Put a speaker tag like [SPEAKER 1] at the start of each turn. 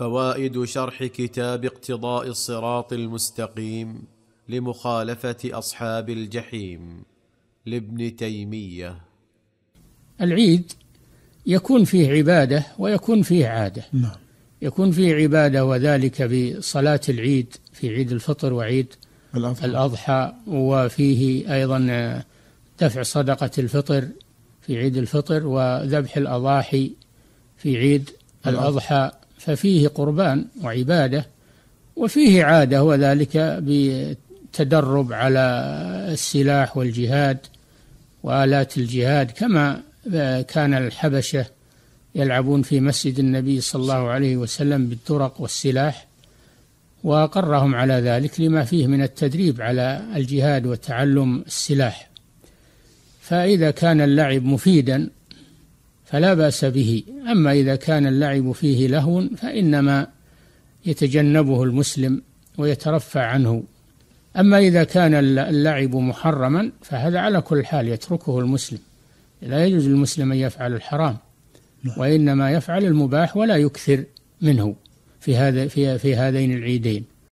[SPEAKER 1] فوائد شرح كتاب اقتضاء الصراط المستقيم لمخالفه اصحاب الجحيم لابن تيميه
[SPEAKER 2] العيد يكون فيه عباده ويكون فيه عاده نعم يكون فيه عباده وذلك بصلاه العيد في عيد الفطر وعيد الأضحى, الأضحى وفيه أيضا دفع صدقة الفطر في عيد الفطر وذبح الأضاحي في عيد الأضحى ففيه قربان وعبادة وفيه عادة وذلك بتدرب على السلاح والجهاد وآلات الجهاد كما كان الحبشة يلعبون في مسجد النبي صلى الله عليه وسلم بالطرق والسلاح وأقرهم على ذلك لما فيه من التدريب على الجهاد وتعلم السلاح فإذا كان اللعب مفيدا فلا باس به اما اذا كان اللعب فيه لهو فانما يتجنبه المسلم ويترفع عنه اما اذا كان اللعب محرما فهذا على كل حال يتركه المسلم لا يجوز للمسلم ان يفعل الحرام نعم. وانما يفعل المباح ولا يكثر منه في هذا في في هذين العيدين